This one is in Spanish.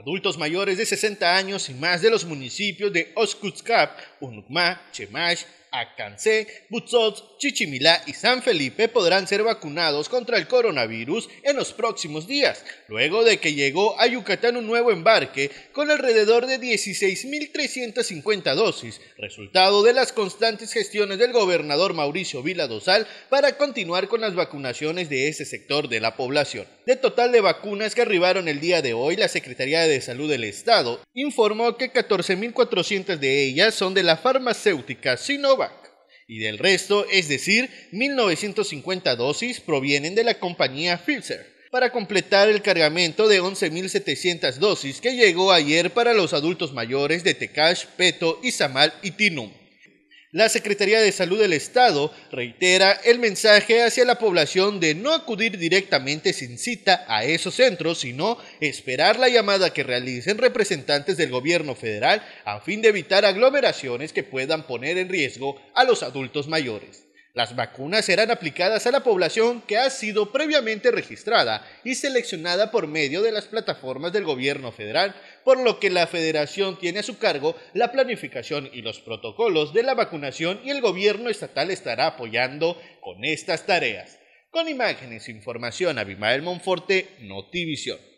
adultos mayores de 60 años y más de los municipios de Oskutskap, Unukma, Chemash, Acancé, Butzotz, Chichimilá y San Felipe podrán ser vacunados contra el coronavirus en los próximos días, luego de que llegó a Yucatán un nuevo embarque con alrededor de 16.350 dosis, resultado de las constantes gestiones del gobernador Mauricio Vila Dosal para continuar con las vacunaciones de ese sector de la población. De total de vacunas que arribaron el día de hoy, la Secretaría de Salud del Estado informó que 14.400 de ellas son de la farmacéutica Sinovac y del resto, es decir, 1950 dosis provienen de la compañía Pfizer para completar el cargamento de 11.700 dosis que llegó ayer para los adultos mayores de Tecash, Peto, Isamal y Tinum. La Secretaría de Salud del Estado reitera el mensaje hacia la población de no acudir directamente sin cita a esos centros, sino esperar la llamada que realicen representantes del gobierno federal a fin de evitar aglomeraciones que puedan poner en riesgo a los adultos mayores. Las vacunas serán aplicadas a la población que ha sido previamente registrada y seleccionada por medio de las plataformas del gobierno federal, por lo que la federación tiene a su cargo la planificación y los protocolos de la vacunación y el gobierno estatal estará apoyando con estas tareas. Con imágenes, e información, Abimael Monforte, Notivision.